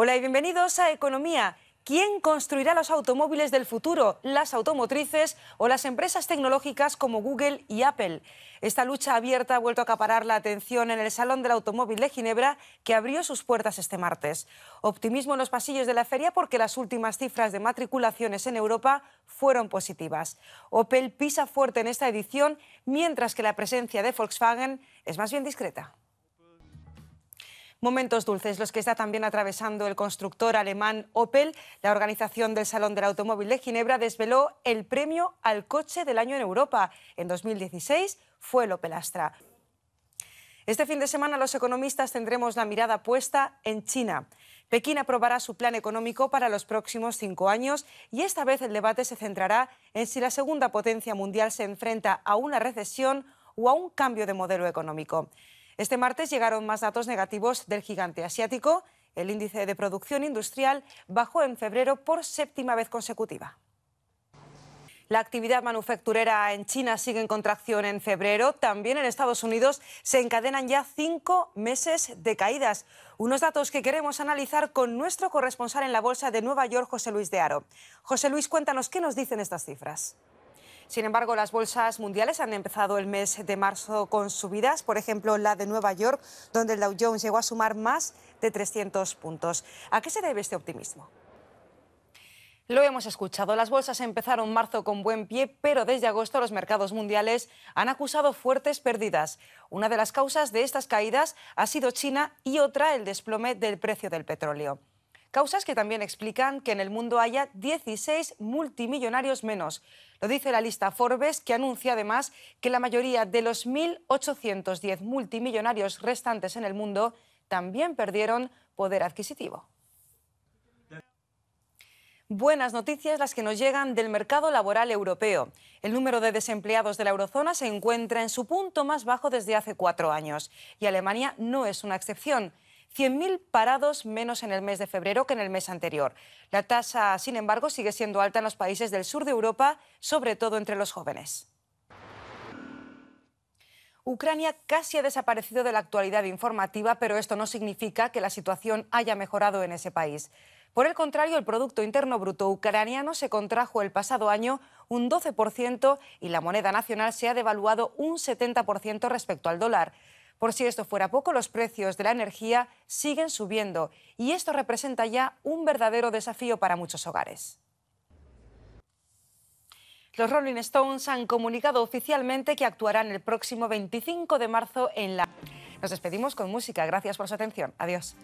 Hola y bienvenidos a Economía. ¿Quién construirá los automóviles del futuro? ¿Las automotrices o las empresas tecnológicas como Google y Apple? Esta lucha abierta ha vuelto a acaparar la atención en el Salón del Automóvil de Ginebra, que abrió sus puertas este martes. Optimismo en los pasillos de la feria porque las últimas cifras de matriculaciones en Europa fueron positivas. Opel pisa fuerte en esta edición, mientras que la presencia de Volkswagen es más bien discreta. Momentos dulces los que está también atravesando el constructor alemán Opel. La organización del Salón del Automóvil de Ginebra desveló el premio al coche del año en Europa. En 2016 fue el Opel Astra. Este fin de semana los economistas tendremos la mirada puesta en China. Pekín aprobará su plan económico para los próximos cinco años y esta vez el debate se centrará en si la segunda potencia mundial se enfrenta a una recesión o a un cambio de modelo económico. Este martes llegaron más datos negativos del gigante asiático. El índice de producción industrial bajó en febrero por séptima vez consecutiva. La actividad manufacturera en China sigue en contracción en febrero. También en Estados Unidos se encadenan ya cinco meses de caídas. Unos datos que queremos analizar con nuestro corresponsal en la Bolsa de Nueva York, José Luis de Aro. José Luis, cuéntanos qué nos dicen estas cifras. Sin embargo, las bolsas mundiales han empezado el mes de marzo con subidas, por ejemplo, la de Nueva York, donde el Dow Jones llegó a sumar más de 300 puntos. ¿A qué se debe este optimismo? Lo hemos escuchado, las bolsas empezaron marzo con buen pie, pero desde agosto los mercados mundiales han acusado fuertes pérdidas. Una de las causas de estas caídas ha sido China y otra el desplome del precio del petróleo causas que también explican que en el mundo haya 16 multimillonarios menos. Lo dice la lista Forbes, que anuncia además que la mayoría de los 1.810 multimillonarios restantes en el mundo también perdieron poder adquisitivo. Buenas noticias las que nos llegan del mercado laboral europeo. El número de desempleados de la eurozona se encuentra en su punto más bajo desde hace cuatro años y Alemania no es una excepción. 100.000 parados menos en el mes de febrero que en el mes anterior. La tasa, sin embargo, sigue siendo alta en los países del sur de Europa, sobre todo entre los jóvenes. Ucrania casi ha desaparecido de la actualidad informativa, pero esto no significa que la situación haya mejorado en ese país. Por el contrario, el Producto Interno Bruto ucraniano se contrajo el pasado año un 12% y la moneda nacional se ha devaluado un 70% respecto al dólar. Por si esto fuera poco, los precios de la energía siguen subiendo y esto representa ya un verdadero desafío para muchos hogares. Los Rolling Stones han comunicado oficialmente que actuarán el próximo 25 de marzo en la... Nos despedimos con música. Gracias por su atención. Adiós.